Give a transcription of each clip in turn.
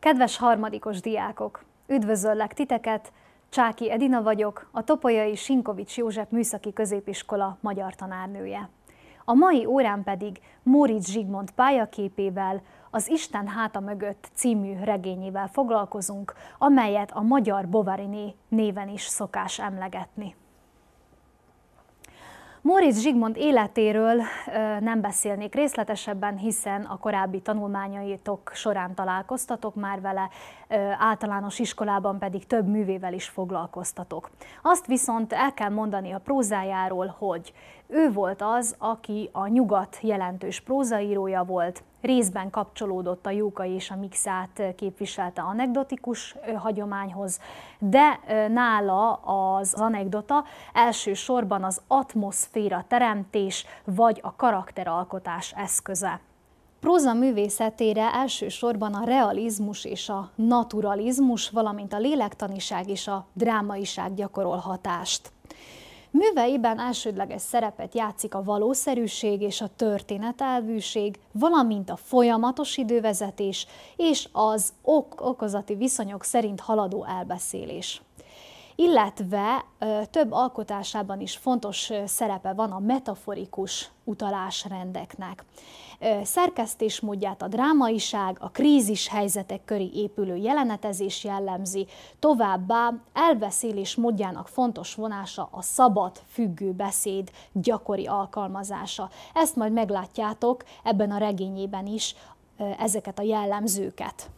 Kedves harmadikos diákok! Üdvözöllek titeket! Csáki Edina vagyok, a Topolyai Sinkovics József Műszaki Középiskola magyar tanárnője. A mai órán pedig Móricz Zsigmond pályaképével, az Isten háta mögött című regényével foglalkozunk, amelyet a magyar Bovariné néven is szokás emlegetni. Móricz Zsigmond életéről nem beszélnék részletesebben, hiszen a korábbi tanulmányaitok során találkoztatok már vele, általános iskolában pedig több művével is foglalkoztatok. Azt viszont el kell mondani a prózájáról, hogy ő volt az, aki a nyugat jelentős prózaírója volt, részben kapcsolódott a Jóka és a Mixát képviselte anekdotikus hagyományhoz, de nála az anekdota elsősorban az atmoszféra teremtés vagy a karakteralkotás eszköze. Próza művészetére elsősorban a realizmus és a naturalizmus, valamint a lélektaniság és a drámaiság gyakorol hatást. Műveiben elsődleges szerepet játszik a valószerűség és a történetelvűség, valamint a folyamatos idővezetés és az ok-okozati viszonyok szerint haladó elbeszélés illetve több alkotásában is fontos szerepe van a metaforikus utalásrendeknek. Szerkesztésmódját a drámaiság, a krízis helyzetek köré épülő jelenetezés jellemzi, továbbá elbeszélés módjának fontos vonása a szabad, függő beszéd gyakori alkalmazása. Ezt majd meglátjátok ebben a regényében is ezeket a jellemzőket.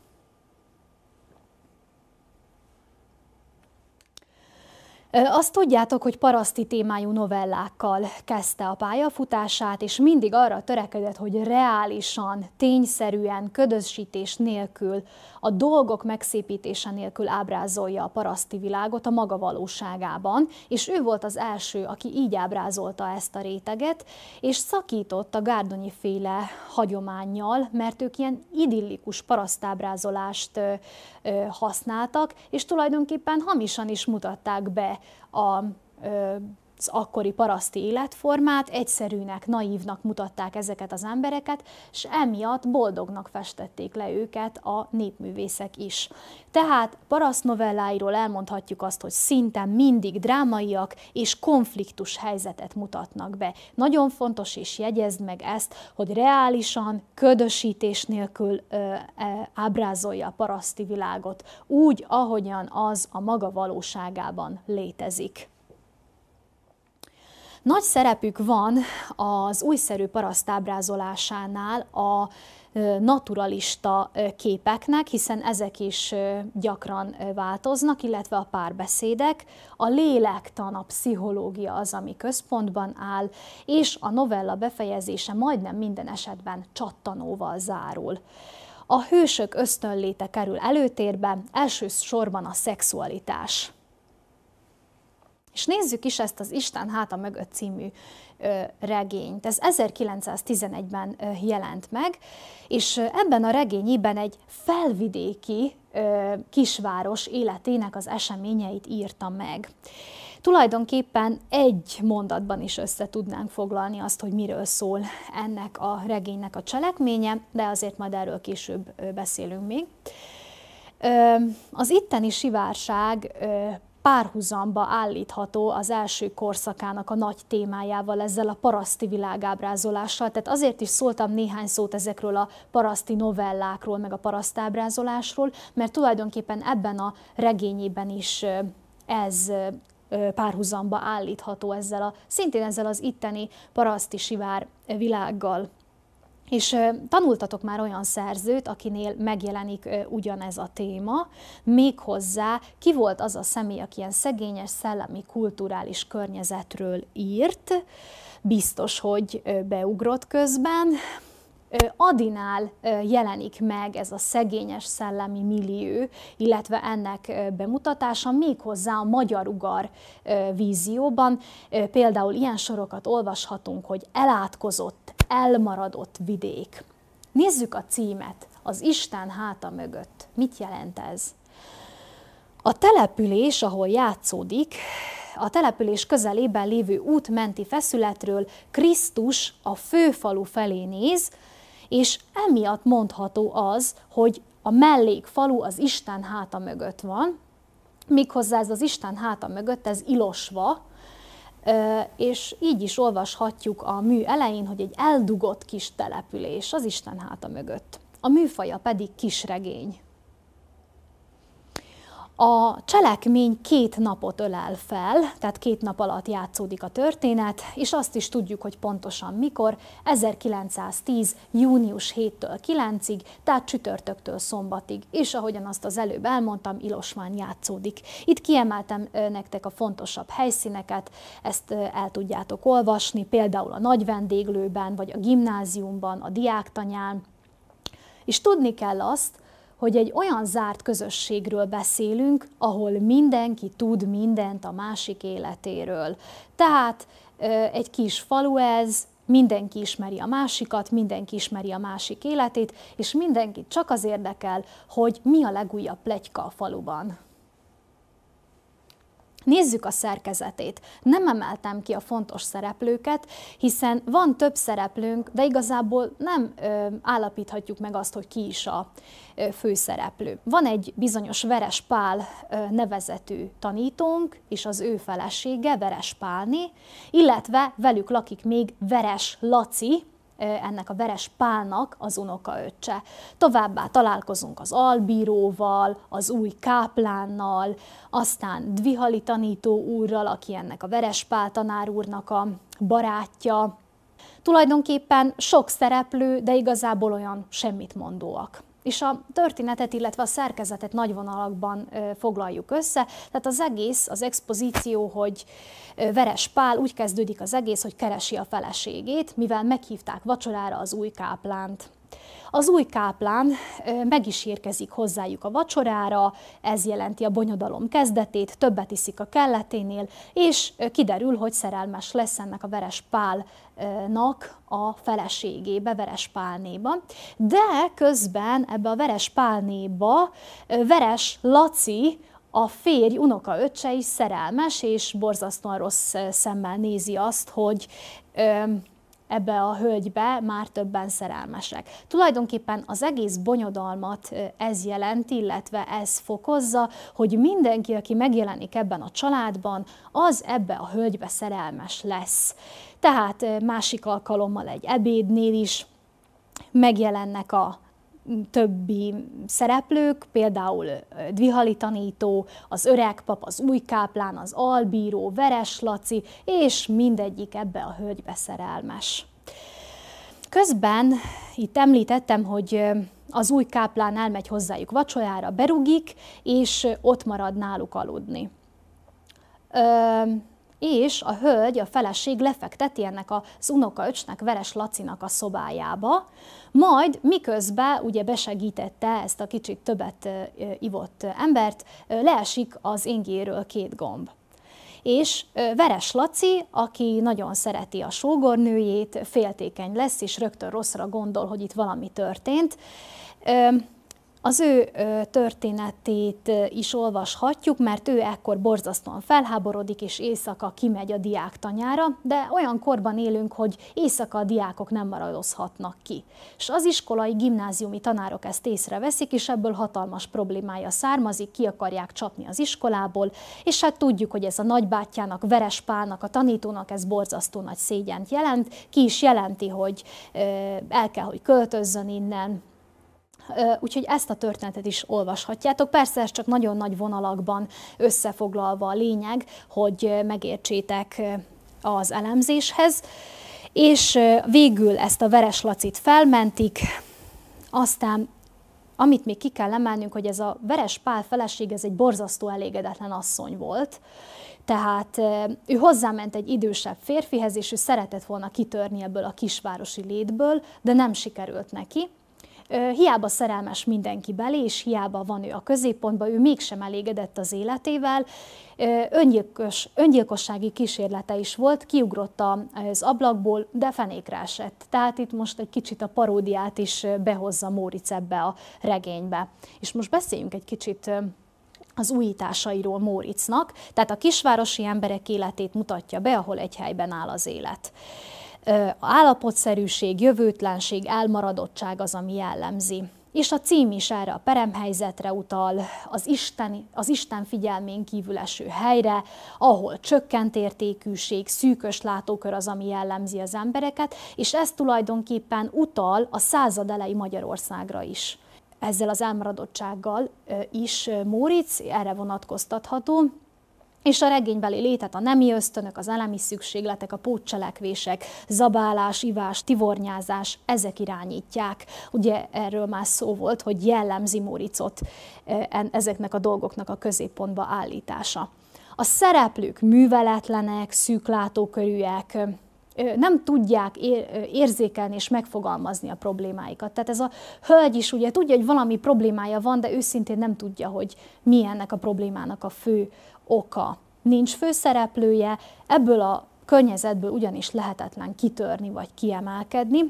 Azt tudjátok, hogy paraszti témájú novellákkal kezdte a pályafutását, és mindig arra törekedett, hogy reálisan, tényszerűen, ködösítés nélkül, a dolgok megszépítése nélkül ábrázolja a paraszti világot a maga valóságában, és ő volt az első, aki így ábrázolta ezt a réteget, és szakított a Gárdonyi féle hagyományjal, mert ők ilyen idillikus parasztábrázolást használtak, és tulajdonképpen hamisan is mutatták be a az akkori paraszti életformát, egyszerűnek, naívnak mutatták ezeket az embereket, és emiatt boldognak festették le őket a népművészek is. Tehát paraszt novelláiról elmondhatjuk azt, hogy szinte mindig drámaiak és konfliktus helyzetet mutatnak be. Nagyon fontos és jegyezd meg ezt, hogy reálisan, ködösítés nélkül ö, ö, e, ábrázolja a paraszti világot, úgy, ahogyan az a maga valóságában létezik. Nagy szerepük van az újszerű paraszt ábrázolásánál a naturalista képeknek, hiszen ezek is gyakran változnak, illetve a párbeszédek. A lélektan, a pszichológia az, ami központban áll, és a novella befejezése majdnem minden esetben csattanóval zárul. A hősök ösztönléte kerül előtérbe, elsősorban a szexualitás. És nézzük is ezt az Isten háta mögött című ö, regényt. Ez 1911-ben ö, jelent meg, és ebben a regényében egy felvidéki ö, kisváros életének az eseményeit írta meg. Tulajdonképpen egy mondatban is össze tudnánk foglalni azt, hogy miről szól ennek a regénynek a cselekménye, de azért majd erről később ö, beszélünk még. Ö, az itteni sivárság ö, párhuzamba állítható az első korszakának a nagy témájával, ezzel a paraszti világábrázolással. Tehát azért is szóltam néhány szót ezekről a paraszti novellákról, meg a parasztábrázolásról, mert tulajdonképpen ebben a regényében is ez párhuzamba állítható ezzel a, szintén ezzel az itteni paraszti sivár világgal. És tanultatok már olyan szerzőt, akinél megjelenik ugyanez a téma, méghozzá ki volt az a személy, aki ilyen szegényes, szellemi, kulturális környezetről írt, biztos, hogy beugrott közben, Adinál jelenik meg ez a szegényes szellemi millió, illetve ennek bemutatása méghozzá a magyar ugar vízióban. Például ilyen sorokat olvashatunk, hogy elátkozott elmaradott vidék. Nézzük a címet, az Isten háta mögött. Mit jelent ez? A település, ahol játszódik, a település közelében lévő út menti feszületről Krisztus a főfalu felé néz, és emiatt mondható az, hogy a mellékfalu az Isten háta mögött van, méghozzá ez az Isten háta mögött, ez Ilosva, és így is olvashatjuk a mű elején, hogy egy eldugott kis település az Isten háta mögött. A műfaja pedig kisregény. A cselekmény két napot ölel fel, tehát két nap alatt játszódik a történet, és azt is tudjuk, hogy pontosan mikor, 1910. június 7-től 9-ig, tehát csütörtöktől szombatig, és ahogyan azt az előbb elmondtam, Ilosmán játszódik. Itt kiemeltem nektek a fontosabb helyszíneket, ezt el tudjátok olvasni, például a nagy vendéglőben, vagy a gimnáziumban, a diáktanyán, és tudni kell azt, hogy egy olyan zárt közösségről beszélünk, ahol mindenki tud mindent a másik életéről. Tehát egy kis falu ez, mindenki ismeri a másikat, mindenki ismeri a másik életét, és mindenkit csak az érdekel, hogy mi a legújabb plegyka a faluban. Nézzük a szerkezetét. Nem emeltem ki a fontos szereplőket, hiszen van több szereplőnk, de igazából nem ö, állapíthatjuk meg azt, hogy ki is a ö, főszereplő. Van egy bizonyos Veres Pál ö, nevezetű tanítónk, és az ő felesége Veres Pálné, illetve velük lakik még Veres Laci, ennek a Veres Pálnak az unokaöccse. Továbbá találkozunk az albíróval, az új káplánnal, aztán Dvihali tanító úrral, aki ennek a Veres Pál tanár úrnak a barátja. Tulajdonképpen sok szereplő, de igazából olyan semmit mondóak és a történetet, illetve a szerkezetet nagy vonalakban foglaljuk össze. Tehát az egész, az expozíció, hogy Veres Pál úgy kezdődik az egész, hogy keresi a feleségét, mivel meghívták vacsorára az új káplánt. Az új káplán meg is érkezik hozzájuk a vacsorára, ez jelenti a bonyodalom kezdetét, többet iszik a kelleténél, és kiderül, hogy szerelmes lesz ennek a Veres Pálnak a feleségébe, Veres Pálnéba. De közben ebbe a Veres Pálnéba Veres Laci, a férj, unoka öccse is szerelmes, és borzasztóan rossz szemmel nézi azt, hogy ebbe a hölgybe már többen szerelmesek. Tulajdonképpen az egész bonyodalmat ez jelent, illetve ez fokozza, hogy mindenki, aki megjelenik ebben a családban, az ebbe a hölgybe szerelmes lesz. Tehát másik alkalommal egy ebédnél is megjelennek a többi szereplők, például Dvihali tanító, az öreg pap, az új káplán, az albíró, Veres Laci, és mindegyik ebbe a hölgybe szerelmes. Közben itt említettem, hogy az új káplán elmegy hozzájuk vacsorára, berugik, és ott marad náluk aludni. Ö, és a hölgy, a feleség lefekteti ennek az unokaöcsnek, Veres Lacinak a szobájába, majd miközben ugye besegítette ezt a kicsit többet ivott embert, leesik az ingéről két gomb és Veres Laci, aki nagyon szereti a sógornőjét, féltékeny lesz, és rögtön rosszra gondol, hogy itt valami történt. Az ő történetét is olvashatjuk, mert ő ekkor borzasztóan felháborodik, és éjszaka kimegy a diák tanyára, de olyan korban élünk, hogy éjszaka a diákok nem maradozhatnak ki. És az iskolai gimnáziumi tanárok ezt észreveszik, és ebből hatalmas problémája származik, ki akarják csapni az iskolából, és hát tudjuk, hogy ez a nagybátyjának, Veres Pálnak, a tanítónak ez borzasztó nagy szégyent jelent, ki is jelenti, hogy el kell, hogy költözzön innen, úgyhogy ezt a történetet is olvashatjátok. Persze ez csak nagyon nagy vonalakban összefoglalva a lényeg, hogy megértsétek az elemzéshez. És végül ezt a Veres Lacit felmentik, aztán amit még ki kell emelnünk, hogy ez a Veres Pál feleség, ez egy borzasztó elégedetlen asszony volt, tehát ő hozzáment egy idősebb férfihez, és ő szeretett volna kitörni ebből a kisvárosi létből, de nem sikerült neki. Hiába szerelmes mindenki belé, és hiába van ő a középpontban, ő mégsem elégedett az életével. Öngyilkos, öngyilkossági kísérlete is volt, kiugrott az ablakból, de fenékre esett. Tehát itt most egy kicsit a paródiát is behozza Móric ebbe a regénybe. És most beszéljünk egy kicsit az újításairól Móricnak, tehát a kisvárosi emberek életét mutatja be, ahol egy helyben áll az élet állapotszerűség, jövőtlenség, elmaradottság az, ami jellemzi. És a cím is erre a peremhelyzetre utal, az Isten, az Isten figyelmén kívül eső helyre, ahol csökkent értékűség, szűkös látókör az, ami jellemzi az embereket, és ez tulajdonképpen utal a század elejé Magyarországra is. Ezzel az elmaradottsággal is Móricz erre vonatkoztatható, és a regénybeli létet a nemi ösztönök, az elemi szükségletek, a pótcselekvések, zabálás, ivás, tivornyázás, ezek irányítják. Ugye erről már szó volt, hogy jellemzi Móricot e, ezeknek a dolgoknak a középpontba állítása. A szereplők műveletlenek, szűklátókörűek, nem tudják érzékelni és megfogalmazni a problémáikat. Tehát ez a hölgy is ugye tudja, hogy valami problémája van, de őszintén nem tudja, hogy mi ennek a problémának a fő oka, nincs főszereplője, ebből a környezetből ugyanis lehetetlen kitörni vagy kiemelkedni,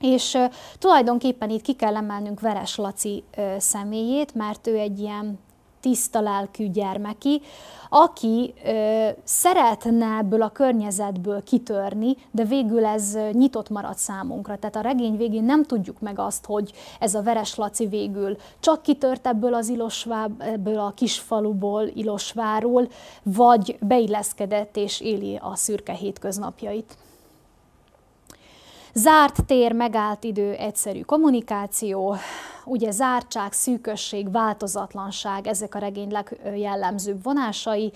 és tulajdonképpen itt ki kell emelnünk Veres Laci személyét, mert ő egy ilyen tiszta lelkű gyermeki, aki ö, szeretne ebből a környezetből kitörni, de végül ez nyitott marad számunkra. Tehát a regény végén nem tudjuk meg azt, hogy ez a Veres Laci végül csak kitört ebből az Ilosvá, ebből a kisfaluból, Ilosváról, vagy beilleszkedett és éli a szürke hétköznapjait. Zárt tér, megállt idő, egyszerű kommunikáció, ugye zártság, szűkösség, változatlanság, ezek a regény legjellemzőbb vonásai.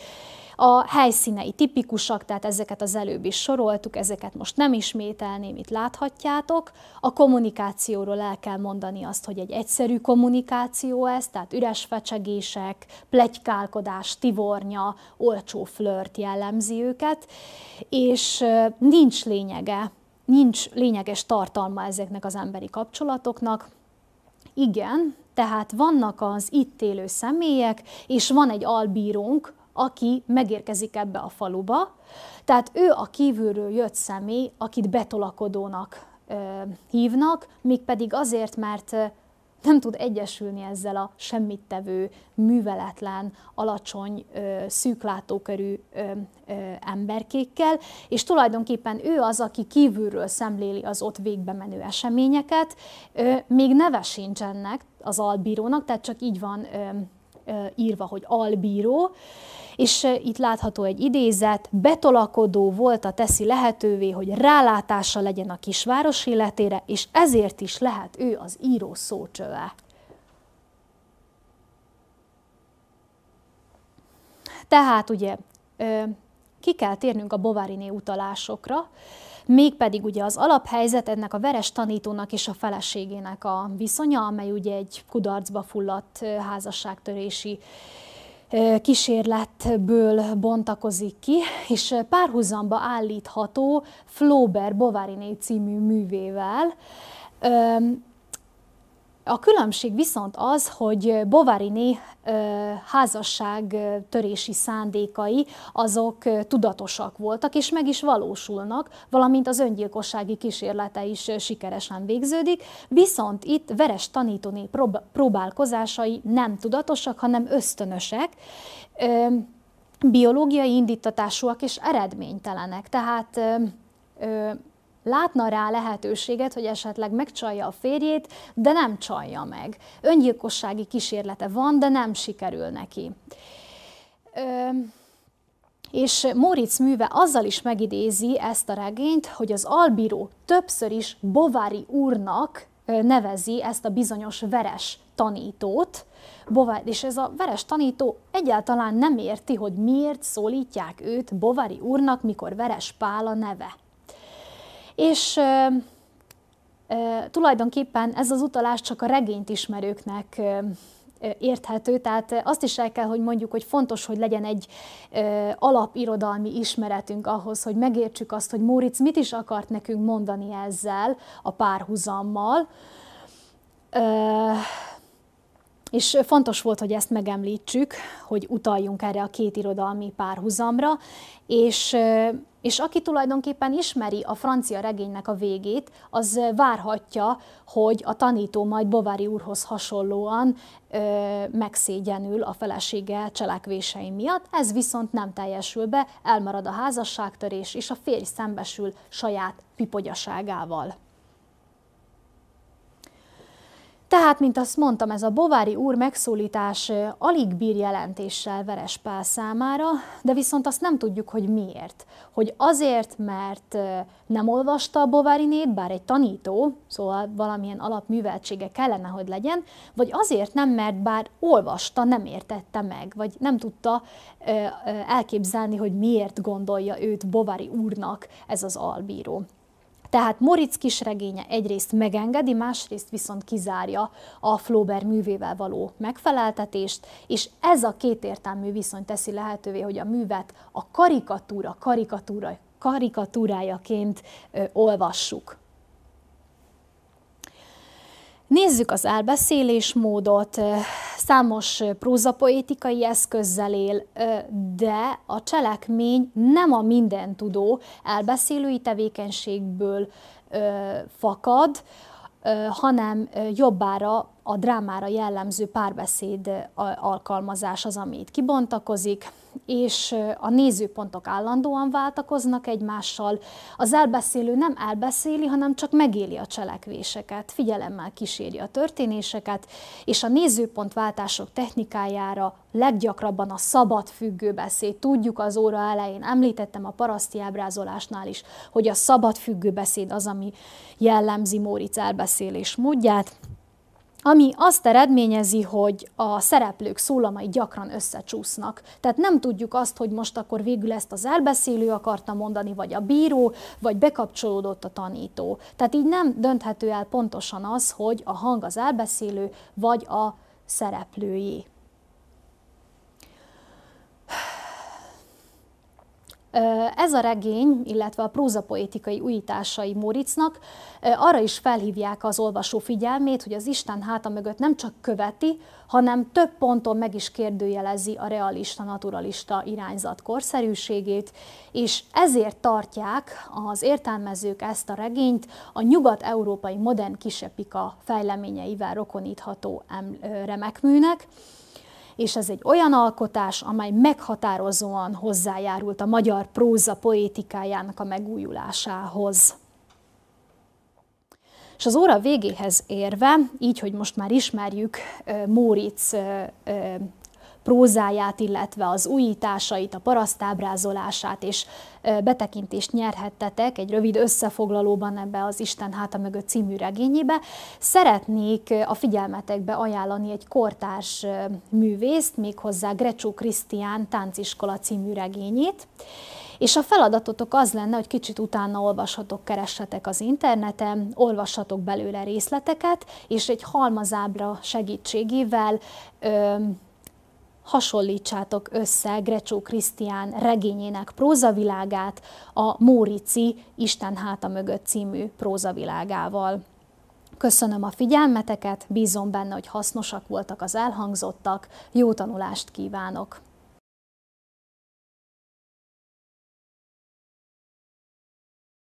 A helyszínei tipikusak, tehát ezeket az előbb is soroltuk, ezeket most nem ismételném, itt láthatjátok. A kommunikációról el kell mondani azt, hogy egy egyszerű kommunikáció ez, tehát üres fecsegések, plegykálkodás, tivornya, olcsó flört jellemzi őket, és nincs lényege nincs lényeges tartalma ezeknek az emberi kapcsolatoknak. Igen, tehát vannak az itt élő személyek, és van egy albírónk, aki megérkezik ebbe a faluba, tehát ő a kívülről jött személy, akit betolakodónak hívnak, mégpedig azért, mert nem tud egyesülni ezzel a semmittevő, műveletlen, alacsony, szűklátókörű emberkékkel, és tulajdonképpen ő az, aki kívülről szemléli az ott végbe menő eseményeket, még neve sincs ennek az albírónak, tehát csak így van írva, hogy albíró, és itt látható egy idézet, betolakodó volt a teszi lehetővé, hogy rálátása legyen a kisváros életére, és ezért is lehet ő az író szócsöve. Tehát ugye ki kell térnünk a bovariné utalásokra, mégpedig ugye az alaphelyzet ennek a veres tanítónak és a feleségének a viszonya, amely ugye egy kudarcba fulladt házasságtörési kísérletből bontakozik ki, és párhuzamba állítható Flaubert Bovariné című művével, a különbség viszont az, hogy Bovarini házasság törési szándékai azok tudatosak voltak, és meg is valósulnak, valamint az öngyilkossági kísérlete is sikeresen végződik, viszont itt Veres tanítóné próbálkozásai nem tudatosak, hanem ösztönösek, biológiai indítatásúak és eredménytelenek. Tehát látna rá lehetőséget, hogy esetleg megcsalja a férjét, de nem csalja meg. Öngyilkossági kísérlete van, de nem sikerül neki. Ö, és Moritz műve azzal is megidézi ezt a regényt, hogy az albíró többször is Bovári úrnak nevezi ezt a bizonyos veres tanítót, Bovári, és ez a veres tanító egyáltalán nem érti, hogy miért szólítják őt Bovári úrnak, mikor veres Pál a neve. És ö, ö, tulajdonképpen ez az utalás csak a regényt ismerőknek ö, érthető, tehát azt is el kell, hogy mondjuk, hogy fontos, hogy legyen egy ö, alapirodalmi ismeretünk ahhoz, hogy megértsük azt, hogy Móricz mit is akart nekünk mondani ezzel a párhuzammal. Ö, és fontos volt, hogy ezt megemlítsük, hogy utaljunk erre a két irodalmi párhuzamra, és, és aki tulajdonképpen ismeri a francia regénynek a végét, az várhatja, hogy a tanító majd Bovári úrhoz hasonlóan ö, megszégyenül a felesége cselekvései miatt, ez viszont nem teljesül be, elmarad a házasságtörés, és a férj szembesül saját pipogyaságával. Tehát, mint azt mondtam, ez a bovári úr megszólítás alig bír jelentéssel Veres Pál számára, de viszont azt nem tudjuk, hogy miért. Hogy azért, mert nem olvasta a bovárinét, bár egy tanító, szóval valamilyen alapműveltsége kellene, hogy legyen, vagy azért nem, mert bár olvasta, nem értette meg, vagy nem tudta elképzelni, hogy miért gondolja őt bovári úrnak ez az albíró. Tehát Moritz kisregénye egyrészt megengedi, másrészt viszont kizárja a Flaubert művével való megfeleltetést, és ez a kétértelmű viszony teszi lehetővé, hogy a művet a karikatúra, karikatúra karikatúrájaként ö, olvassuk. Nézzük az elbeszélésmódot, számos prózapoétikai eszközzel él, de a cselekmény nem a minden tudó elbeszélői tevékenységből fakad, hanem jobbára a drámára jellemző párbeszéd alkalmazás az, ami itt kibontakozik, és a nézőpontok állandóan váltakoznak egymással. Az elbeszélő nem elbeszéli, hanem csak megéli a cselekvéseket, figyelemmel kíséri a történéseket, és a nézőpontváltások technikájára leggyakrabban a szabad függő beszéd. Tudjuk az óra elején, említettem a paraszti ábrázolásnál is, hogy a szabad függő beszéd az, ami jellemzi Móricz elbeszélés módját ami azt eredményezi, hogy a szereplők szólamai gyakran összecsúsznak. Tehát nem tudjuk azt, hogy most akkor végül ezt az elbeszélő akarta mondani, vagy a bíró, vagy bekapcsolódott a tanító. Tehát így nem dönthető el pontosan az, hogy a hang az elbeszélő, vagy a szereplőjé. Ez a regény, illetve a prózapoétikai újításai Móricnak arra is felhívják az olvasó figyelmét, hogy az Isten háta mögött nem csak követi, hanem több ponton meg is kérdőjelezi a realista, naturalista irányzat korszerűségét, és ezért tartják az értelmezők ezt a regényt a nyugat-európai modern kisepika fejleményeivel rokonítható remekműnek és ez egy olyan alkotás, amely meghatározóan hozzájárult a magyar próza poétikájának a megújulásához. És az óra végéhez érve, így, hogy most már ismerjük Móricz prózáját, illetve az újításait, a parasztábrázolását és betekintést nyerhettetek egy rövid összefoglalóban ebbe az Isten háta mögött című regényébe. Szeretnék a figyelmetekbe ajánlani egy kortárs művészt, méghozzá Grecsó Krisztián tánciskola című regényét. És a feladatotok az lenne, hogy kicsit utána olvashatok, keressetek az interneten, olvashatok belőle részleteket, és egy halmazábra segítségével ö, hasonlítsátok össze Grecsó Krisztián regényének prózavilágát a Mórici Isten háta mögött című prózavilágával. Köszönöm a figyelmeteket, bízom benne, hogy hasznosak voltak az elhangzottak, jó tanulást kívánok!